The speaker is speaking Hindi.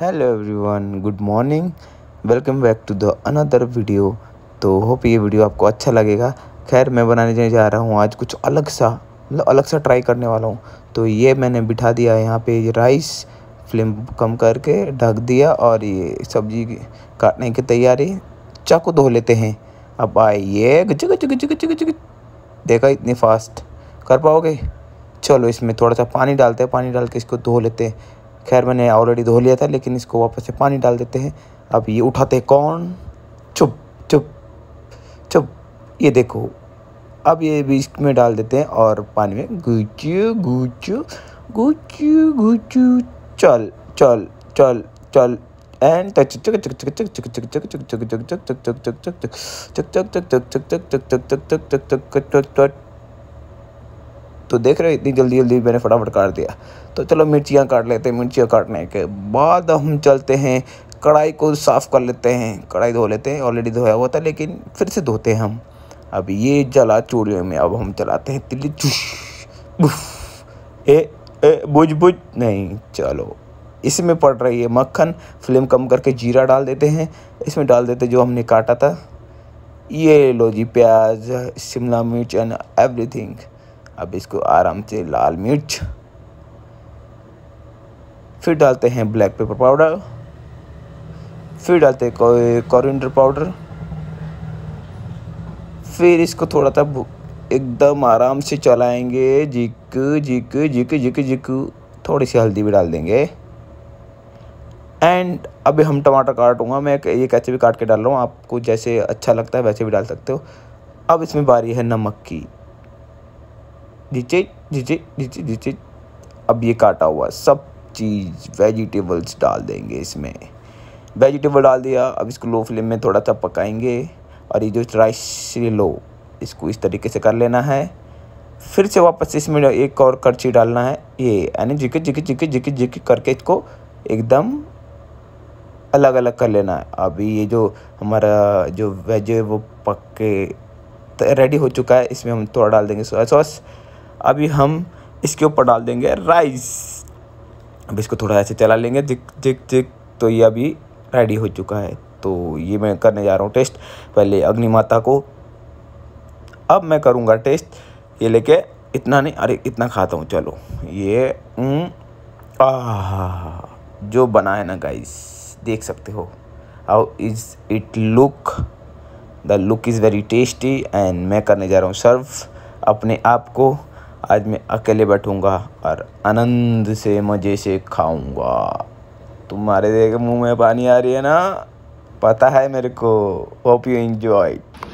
hello everyone good morning welcome back to the another video तो होप ये वीडियो आपको अच्छा लगेगा खैर मैं बनाने जा रहा हूँ आज कुछ अलग सा मतलब अलग सा ट्राई करने वाला हूँ तो ये मैंने बिठा दिया यहाँ पे राइस फ्लेम कम करके ढक दिया और ये सब्जी काटने की तैयारी चाकू धो लेते हैं अब आए ये देखा इतनी फास्ट कर पाओगे चलो इसमें थोड़ा सा पानी डालते हैं पानी डाल के इसको धो लेते हैं खैर मैंने ऑलरेडी धो लिया था लेकिन इसको वापस से पानी डाल देते हैं अब ये उठाते कौन चुप चुप चुप ये देखो अब ये भी इसमें डाल देते हैं और पानी में गुचू गुचू गुचू गुचू चल चल चल चल एंड तो देख रहे हो इतनी जल्दी जल्दी मैंने फटाफट काट दिया तो चलो मिर्चियाँ काट लेते हैं मिर्चियाँ काटने के बाद हम चलते हैं कढ़ाई को साफ़ कर लेते हैं कढ़ाई धो लेते हैं ऑलरेडी धोया हुआ था लेकिन फिर से धोते हैं हम अब ये जला चूड़ियों में अब हम चलाते हैं तिल्ली चुश ए ए बुझ बुझ नहीं चलो इसमें पड़ रही है मक्खन फ्लेम कम करके जीरा डाल देते हैं इसमें डाल देते जो हमने काटा था ये लो जी प्याज शिमला मिर्च एंड एवरीथिंग अब इसको आराम से लाल मिर्च फिर डालते हैं ब्लैक पेपर पाउडर फिर डालते हैं कॉरिंडर पाउडर फिर इसको थोड़ा सा एकदम आराम से चलाएंगे जिक जिक जिक जिक जिक थोड़ी सी हल्दी भी डाल देंगे एंड अभी हम टमाटर काटूंगा मैं ये कैसे भी काट के डाल रहा हूँ आपको जैसे अच्छा लगता है वैसे भी डाल सकते हो अब इसमें बारी है नमक की नीचे नीचे नीचे नीचे अब ये काटा हुआ सब चीज़ वेजिटेबल्स डाल देंगे इसमें वेजिटेबल डाल दिया अब इसको लो फ्लेम में थोड़ा सा पकाएंगे और ये जो राइस लो इसको इस तरीके से कर लेना है फिर से वापस इसमें एक और करछी डालना है ये यानी जिके जिके जिके जिके जिके करके इसको एकदम अलग अलग कर लेना है अभी ये जो हमारा जो वेज है वो पक के रेडी हो चुका है इसमें हम थोड़ा डाल देंगे सोया सॉस अभी हम इसके ऊपर डाल देंगे राइस अब इसको थोड़ा ऐसे चला लेंगे दिख दिख दिख तो ये अभी रेडी हो चुका है तो ये मैं करने जा रहा हूँ टेस्ट पहले अग्नि माता को अब मैं करूँगा टेस्ट ये लेके इतना नहीं अरे इतना खाता हूँ चलो ये आ जो बना है ना गाइस देख सकते हो how is it look the look is very tasty and मैं करने जा रहा हूँ सर्व अपने आप को आज मैं अकेले बैठूँगा और आनंद से मज़े से खाऊँगा तुम्हारे देख मुंह में पानी आ रही है ना पता है मेरे को होप यू एंजॉय